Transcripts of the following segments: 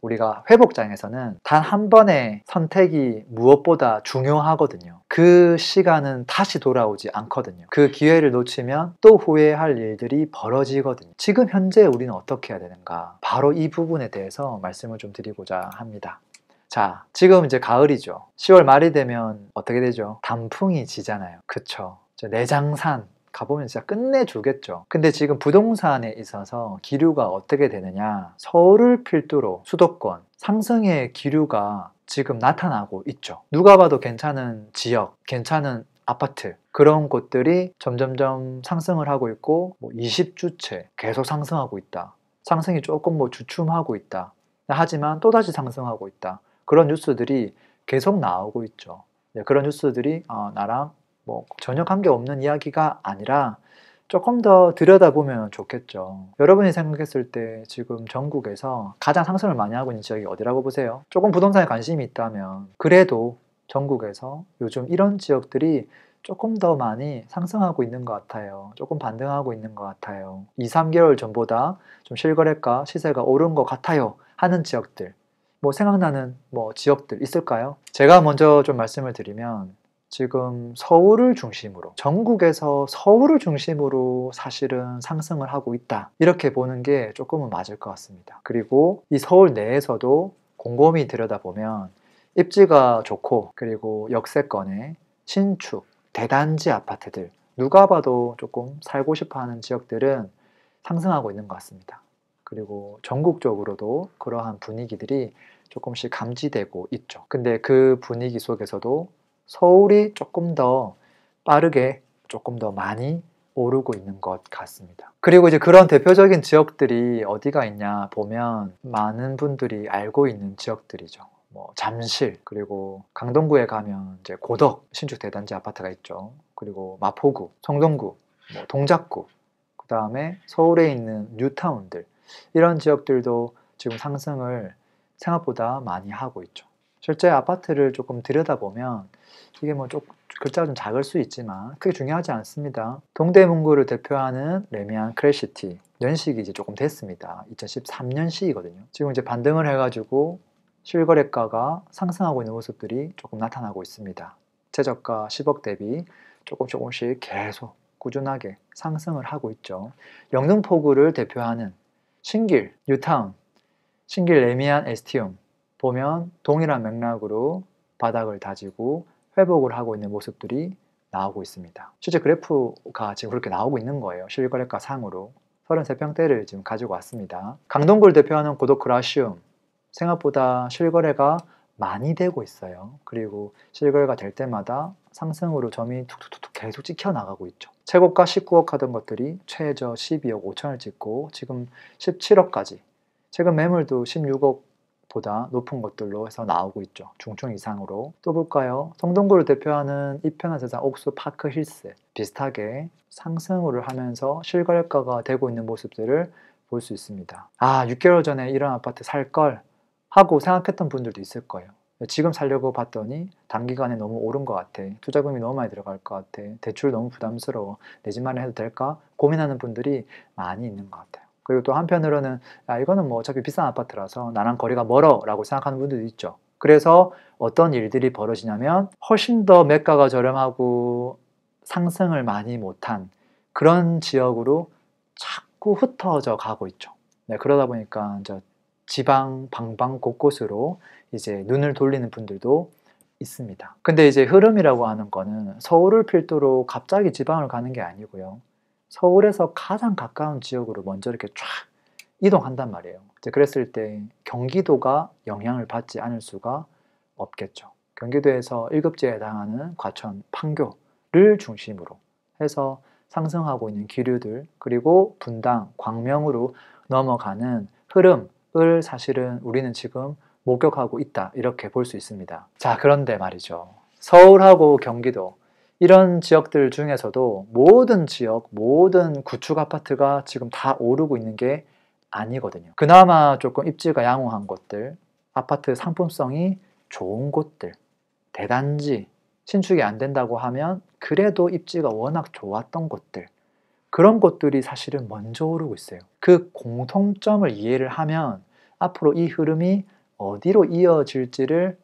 우리가 회복장에서는 단 한 번의 선택이 무엇보다 중요하거든요. 그 시간은 다시 돌아오지 않거든요. 그 기회를 놓치면 또 후회할 일들이 벌어지거든요. 지금 현재 우리는 어떻게 해야 되는가? 바로 이 부분에 대해서 말씀을 좀 드리고자 합니다. 자, 지금 이제 가을이죠. 10월 말이 되면 어떻게 되죠? 단풍이 지잖아요. 그쵸? 내장산 가보면 진짜 끝내주겠죠. 근데 지금 부동산에 있어서 기류가 어떻게 되느냐. 서울을 필두로 수도권 상승의 기류가 지금 나타나고 있죠. 누가 봐도 괜찮은 지역, 괜찮은 아파트 그런 곳들이 점점점 상승을 하고 있고 뭐 20주째 계속 상승하고 있다. 상승이 조금 뭐 주춤하고 있다. 하지만 또다시 상승하고 있다. 그런 뉴스들이 계속 나오고 있죠. 네, 그런 뉴스들이 어, 나랑 뭐 전혀 관계없는 이야기가 아니라 조금 더 들여다보면 좋겠죠. 여러분이 생각했을 때 지금 전국에서 가장 상승을 많이 하고 있는 지역이 어디라고 보세요? 조금 부동산에 관심이 있다면 그래도 전국에서 요즘 이런 지역들이 조금 더 많이 상승하고 있는 것 같아요. 조금 반등하고 있는 것 같아요. 2, 3개월 전보다 좀 실거래가 시세가 오른 것 같아요. 하는 지역들. 뭐 생각나는 뭐 지역들 있을까요? 제가 먼저 좀 말씀을 드리면 지금 서울을 중심으로 전국에서 서울을 중심으로 사실은 상승을 하고 있다 이렇게 보는 게 조금은 맞을 것 같습니다 그리고 이 서울 내에서도 곰곰이 들여다보면 입지가 좋고 그리고 역세권의 신축 대단지 아파트들 누가 봐도 조금 살고 싶어하는 지역들은 상승하고 있는 것 같습니다 그리고 전국적으로도 그러한 분위기들이 조금씩 감지되고 있죠. 근데 그 분위기 속에서도 서울이 조금 더 빠르게 조금 더 많이 오르고 있는 것 같습니다. 그리고 이제 그런 대표적인 지역들이 어디가 있냐 보면 많은 분들이 알고 있는 지역들이죠. 뭐 잠실 그리고 강동구에 가면 이제 고덕 신축 대단지 아파트가 있죠. 그리고 마포구, 성동구, 뭐 동작구, 그 다음에 서울에 있는 뉴타운들 이런 지역들도 지금 상승을 생각보다 많이 하고 있죠. 실제 아파트를 조금 들여다보면 이게 뭐 좀 글자가 좀 작을 수 있지만 크게 중요하지 않습니다. 동대문구를 대표하는 레미안 크래시티 연식이 이제 조금 됐습니다. 2013년식이거든요. 지금 이제 반등을 해가지고 실거래가가 상승하고 있는 모습들이 조금 나타나고 있습니다. 최저가 10억 대비 조금 조금씩 계속 꾸준하게 상승을 하고 있죠. 영등포구를 대표하는 신길, 뉴타운, 신길 레미안 에스티움 보면 동일한 맥락으로 바닥을 다지고 회복을 하고 있는 모습들이 나오고 있습니다. 실제 그래프가 지금 그렇게 나오고 있는 거예요. 실거래가 상으로 33평대를 지금 가지고 왔습니다. 강동구를 대표하는 고도크라시 생각보다 실거래가 많이 되고 있어요. 그리고 실거래가 될 때마다 상승으로 점이 툭툭툭 계속 찍혀 나가고 있죠. 최고가 19억 하던 것들이 최저 12억 5천을 찍고 지금 17억까지 최근 매물도 16억 보다 높은 것들로 해서 나오고 있죠. 중층 이상으로. 또 볼까요? 성동구를 대표하는 이편한 세상 옥수 파크 힐스. 비슷하게 상승을 하면서 실거래가가 되고 있는 모습들을 볼 수 있습니다. 아, 6개월 전에 이런 아파트 살 걸 하고 생각했던 분들도 있을 거예요. 지금 살려고 봤더니 단기간에 너무 오른 것 같아. 투자금이 너무 많이 들어갈 것 같아. 대출 너무 부담스러워. 내 집만 해도 될까? 고민하는 분들이 많이 있는 것 같아요. 그리고 또 한편으로는 아, 이거는 뭐 어차피 비싼 아파트라서 나랑 거리가 멀어라고 생각하는 분들도 있죠. 그래서 어떤 일들이 벌어지냐면 훨씬 더 매가가 저렴하고 상승을 많이 못한 그런 지역으로 자꾸 흩어져 가고 있죠. 네, 그러다 보니까 저 지방 방방 곳곳으로 이제 눈을 돌리는 분들도 있습니다. 근데 이제 흐름이라고 하는 거는 서울을 필두로 갑자기 지방을 가는 게 아니고요. 서울에서 가장 가까운 지역으로 먼저 이렇게 쫙 이동한단 말이에요. 그랬을 때 경기도가 영향을 받지 않을 수가 없겠죠. 경기도에서 1급제에 해당하는 과천, 판교를 중심으로 해서 상승하고 있는 기류들 그리고 분당, 광명으로 넘어가는 흐름을 사실은 우리는 지금 목격하고 있다 이렇게 볼 수 있습니다. 자 그런데 말이죠. 서울하고 경기도 이런 지역들 중에서도 모든 지역, 모든 구축 아파트가 지금 다 오르고 있는 게 아니거든요. 그나마 조금 입지가 양호한 곳들, 아파트 상품성이 좋은 곳들, 대단지, 신축이 안 된다고 하면 그래도 입지가 워낙 좋았던 곳들, 그런 곳들이 사실은 먼저 오르고 있어요. 그 공통점을 이해를 하면 앞으로 이 흐름이 어디로 이어질지를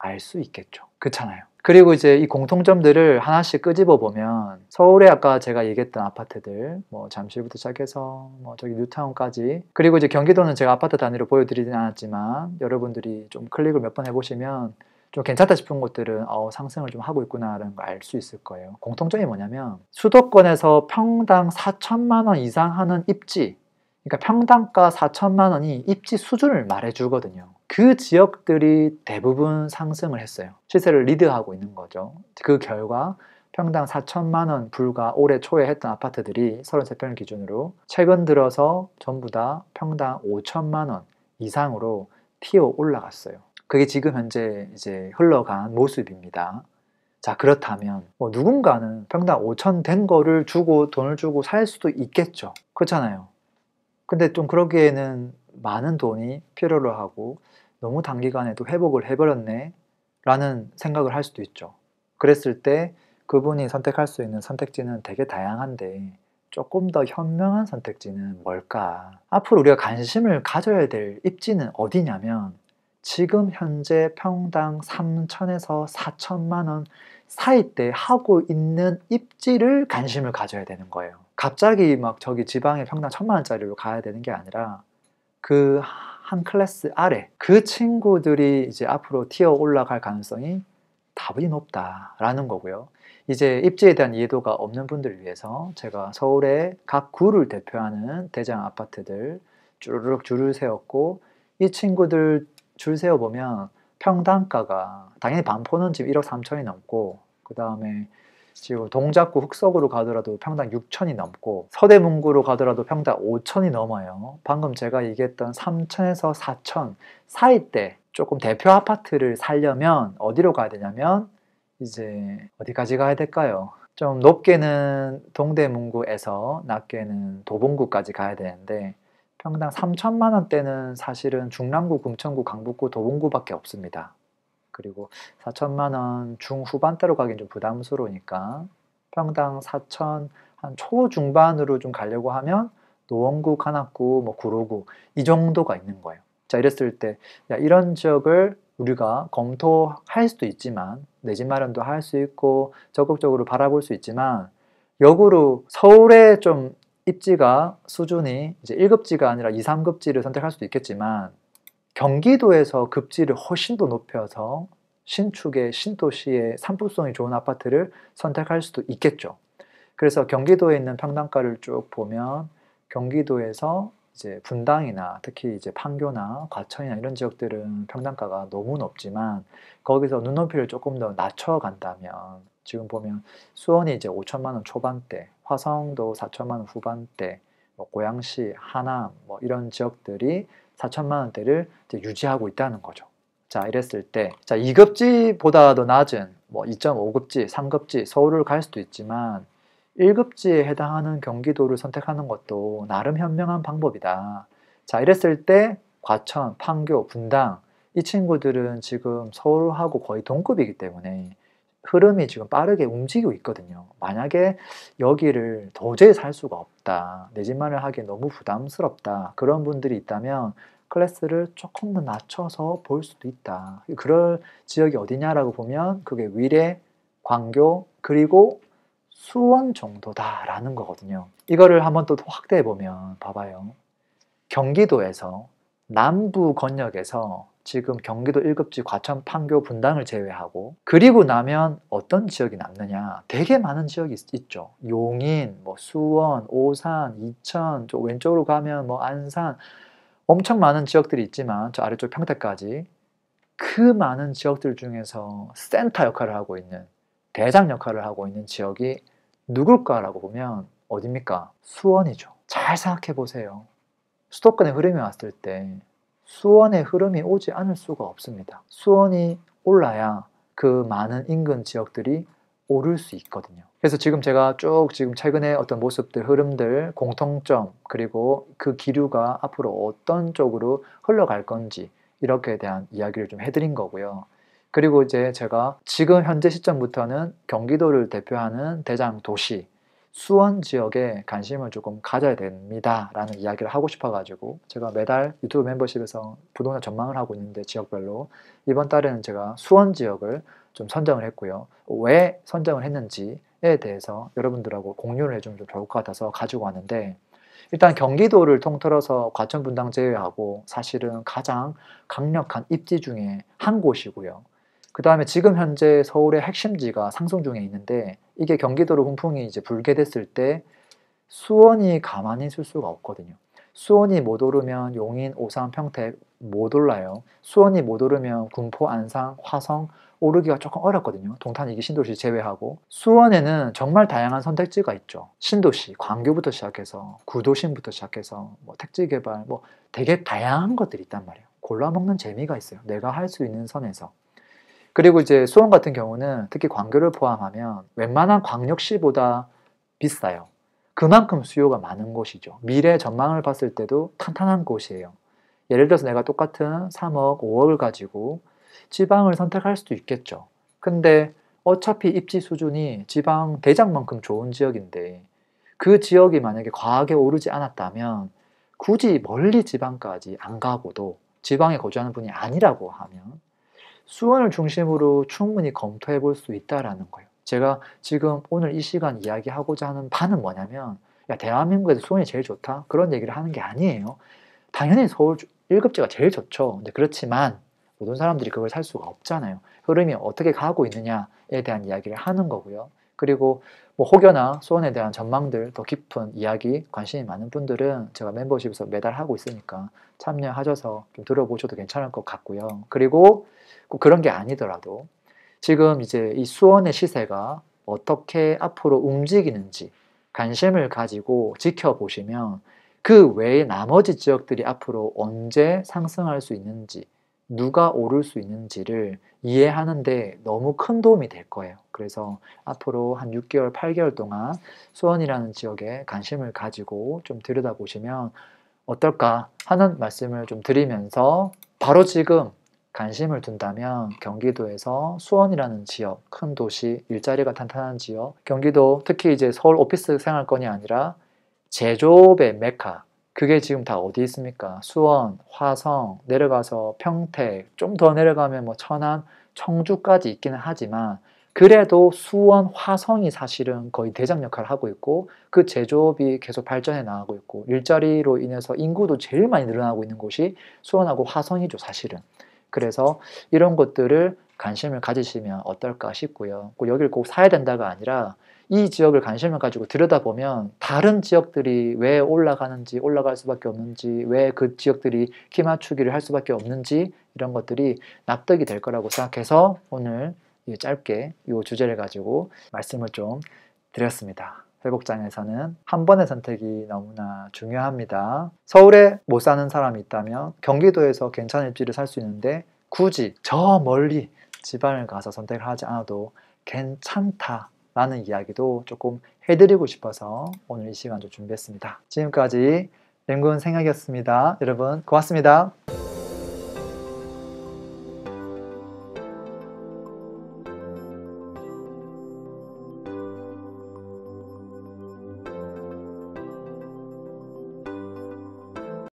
알 수 있겠죠. 그렇잖아요. 그리고 이제 이 공통점들을 하나씩 끄집어 보면 서울에 아까 제가 얘기했던 아파트들 뭐 잠실부터 시작해서 뭐 저기 뉴타운까지 그리고 이제 경기도는 제가 아파트 단위로 보여드리진 않았지만 여러분들이 좀 클릭을 몇 번 해보시면 좀 괜찮다 싶은 곳들은 어, 상승을 좀 하고 있구나라는 걸 알 수 있을 거예요. 공통점이 뭐냐면 수도권에서 평당 4천만 원 이상 하는 입지 그러니까 평당가 4천만 원이 입지 수준을 말해주거든요. 그 지역들이 대부분 상승을 했어요. 시세를 리드하고 있는 거죠. 그 결과 평당 4천만 원 불과 올해 초에 했던 아파트들이 33평을 기준으로 최근 들어서 전부 다 평당 5천만 원 이상으로 튀어 올라갔어요. 그게 지금 현재 이제 흘러간 모습입니다. 자 그렇다면 뭐 누군가는 평당 5천 된 거를 주고 돈을 주고 살 수도 있겠죠. 그렇잖아요. 근데 좀 그러기에는 많은 돈이 필요로 하고 너무 단기간에 도 회복을 해버렸네 라는 생각을 할 수도 있죠. 그랬을 때 그분이 선택할 수 있는 선택지는 되게 다양한데 조금 더 현명한 선택지는 뭘까? 앞으로 우리가 관심을 가져야 될 입지는 어디냐면 지금 현재 평당 3천에서 4천만 원 사이 때 하고 있는 입지를 관심을 가져야 되는 거예요. 갑자기 막 저기 지방에 평당 천만 원짜리로 가야 되는 게 아니라 그 한 클래스 아래 그 친구들이 이제 앞으로 튀어 올라갈 가능성이 답이 높다라는 거고요. 이제 입지에 대한 이해도가 없는 분들을 위해서 제가 서울의 각 구를 대표하는 대장 아파트들 쭈르륵 줄을 세웠고 이 친구들 줄 세워보면 평당가가 당연히 반포는 지금 1억 3천이 넘고 그 다음에 지금 동작구 흑석으로 가더라도 평당 6천이 넘고 서대문구로 가더라도 평당 5천이 넘어요. 방금 제가 얘기했던 3천에서 4천 사이 때 조금 대표 아파트를 살려면 어디로 가야 되냐면 이제 어디까지 가야 될까요? 좀 높게는 동대문구에서 낮게는 도봉구까지 가야 되는데 평당 3천만 원대는 사실은 중랑구, 금천구, 강북구, 도봉구밖에 없습니다. 그리고 4천만 원 중후반대로 가긴 좀 부담스러우니까 평당 4천 한 초중반으로 좀 가려고 하면 노원구, 관악구, 뭐 구로구 이 정도가 있는 거예요. 자 이랬을 때 야, 이런 지역을 우리가 검토할 수도 있지만 내 집 마련도 할 수 있고 적극적으로 바라볼 수 있지만 역으로 서울에 좀 입지가 수준이 이제 1급지가 아니라 2, 3급지를 선택할 수도 있겠지만 경기도에서 급지를 훨씬 더 높여서 신축의 신도시의 산부성이 좋은 아파트를 선택할 수도 있겠죠. 그래서 경기도에 있는 평당가를 쭉 보면 경기도에서 이제 분당이나 특히 이제 판교나 과천이나 이런 지역들은 평당가가 너무 높지만 거기서 눈높이를 조금 더 낮춰간다면 지금 보면 수원이 이제 5천만 원 초반대, 화성도 4천만 원 후반대, 뭐 고양시, 하남 뭐 이런 지역들이 4천만 원대를 유지하고 있다는 거죠. 자, 이랬을 때, 자, 2급지보다 도 낮은 뭐 2.5급지, 3급지, 서울을 갈 수도 있지만 1급지에 해당하는 경기도를 선택하는 것도 나름 현명한 방법이다. 자, 이랬을 때 과천, 판교, 분당 이 친구들은 지금 서울하고 거의 동급이기 때문에 흐름이 지금 빠르게 움직이고 있거든요. 만약에 여기를 도저히 살 수가 없다. 내 집만을 하기 너무 부담스럽다. 그런 분들이 있다면 클래스를 조금 더 낮춰서 볼 수도 있다. 그럴 지역이 어디냐라고 보면 그게 위례, 광교, 그리고 수원 정도다라는 거거든요. 이거를 한번 또 확대해 보면 봐봐요. 경기도에서 남부 권역에서 지금 경기도 1급지 과천 판교 분당을 제외하고 그리고 나면 어떤 지역이 남느냐 되게 많은 지역이 있, 죠 용인 뭐 수원 오산 이천 저 왼쪽으로 가면 뭐 안산 엄청 많은 지역들이 있지만 저 아래쪽 평택까지 그 많은 지역들 중에서 센터 역할을 하고 있는 대장 역할을 하고 있는 지역이 누굴까라고 보면 어딥니까 수원이죠 잘 생각해 보세요 수도권의 흐름이 왔을 때 수원의 흐름이 오지 않을 수가 없습니다. 수원이 올라야 그 많은 인근 지역들이 오를 수 있거든요. 그래서 지금 제가 쭉 지금 최근에 어떤 모습들, 흐름들, 공통점, 그리고 그 기류가 앞으로 어떤 쪽으로 흘러갈 건지 이렇게 대한 이야기를 좀 해드린 거고요. 그리고 이제 제가 지금 현재 시점부터는 경기도를 대표하는 대장 도시, 수원 지역에 관심을 조금 가져야 됩니다. 라는 이야기를 하고 싶어가지고 제가 매달 유튜브 멤버십에서 부동산 전망을 하고 있는데 지역별로 이번 달에는 제가 수원 지역을 좀 선정을 했고요. 왜 선정을 했는지에 대해서 여러분들하고 공유를 해주면 좋을 것 같아서 가지고 왔는데 일단 경기도를 통틀어서 과천분당 제외하고 사실은 가장 강력한 입지 중에 한 곳이고요. 그 다음에 지금 현재 서울의 핵심지가 상승 중에 있는데 이게 경기도로 훈풍이 이제 불게 됐을 때 수원이 가만히 있을 수가 없거든요. 수원이 못 오르면 용인, 오산, 평택 못 올라요. 수원이 못 오르면 군포, 안산 화성 오르기가 조금 어렵거든요. 동탄 이기 신도시 제외하고 수원에는 정말 다양한 선택지가 있죠. 신도시, 광교부터 시작해서 구도심부터 시작해서 뭐 택지 개발 뭐 되게 다양한 것들이 있단 말이에요. 골라 먹는 재미가 있어요. 내가 할 수 있는 선에서. 그리고 이제 수원 같은 경우는 특히 광교를 포함하면 웬만한 광역시보다 비싸요. 그만큼 수요가 많은 곳이죠. 미래 전망을 봤을 때도 탄탄한 곳이에요. 예를 들어서 내가 똑같은 3억, 5억을 가지고 지방을 선택할 수도 있겠죠. 근데 어차피 입지 수준이 지방 대장만큼 좋은 지역인데 그 지역이 만약에 과하게 오르지 않았다면 굳이 멀리 지방까지 안 가고도 지방에 거주하는 분이 아니라고 하면 수원을 중심으로 충분히 검토해 볼 수 있다라는 거예요. 제가 지금 오늘 이 시간 이야기하고자 하는 바는 뭐냐면 야 대한민국에서 수원이 제일 좋다 그런 얘기를 하는 게 아니에요. 당연히 서울 1급지가 제일 좋죠. 근데 그렇지만 모든 사람들이 그걸 살 수가 없잖아요. 흐름이 어떻게 가고 있느냐에 대한 이야기를 하는 거고요. 그리고 뭐 혹여나 수원에 대한 전망들 더 깊은 이야기 관심이 많은 분들은 제가 멤버십에서 매달 하고 있으니까 참여하셔서 좀 들어보셔도 괜찮을 것 같고요. 그리고 꼭 뭐 그런 게 아니더라도 지금 이제 이 수원의 시세가 어떻게 앞으로 움직이는지 관심을 가지고 지켜보시면 그외에 나머지 지역들이 앞으로 언제 상승할 수 있는지 누가 오를 수 있는지를 이해하는데 너무 큰 도움이 될 거예요. 그래서 앞으로 한 6개월, 8개월 동안 수원이라는 지역에 관심을 가지고 좀 들여다보시면 어떨까 하는 말씀을 좀 드리면서 바로 지금 관심을 둔다면 경기도에서 수원이라는 지역, 큰 도시, 일자리가 탄탄한 지역, 경기도 특히 이제 서울 오피스 생활권이 아니라 제조업의 메카, 그게 지금 다 어디 있습니까? 수원, 화성, 내려가서 평택, 좀 더 내려가면 뭐 천안, 청주까지 있기는 하지만 그래도 수원, 화성이 사실은 거의 대장 역할을 하고 있고 그 제조업이 계속 발전해 나가고 있고 일자리로 인해서 인구도 제일 많이 늘어나고 있는 곳이 수원하고 화성이죠, 사실은. 그래서 이런 것들을 관심을 가지시면 어떨까 싶고요. 여기를 꼭 사야 된다가 아니라 이 지역을 관심을 가지고 들여다보면 다른 지역들이 왜 올라가는지 올라갈 수밖에 없는지 왜 그 지역들이 키 맞추기를 할 수밖에 없는지 이런 것들이 납득이 될 거라고 생각해서 오늘 짧게 이 주제를 가지고 말씀을 좀 드렸습니다. 회복장에서는 한 번의 선택이 너무나 중요합니다. 서울에 못 사는 사람이 있다면 경기도에서 괜찮을 입지를 살 수 있는데 굳이 저 멀리 지방을 가서 선택을 하지 않아도 괜찮다라는 이야기도 조금 해드리고 싶어서 오늘 이 시간 좀 준비했습니다. 지금까지 냉군 생각이었습니다. 여러분 고맙습니다.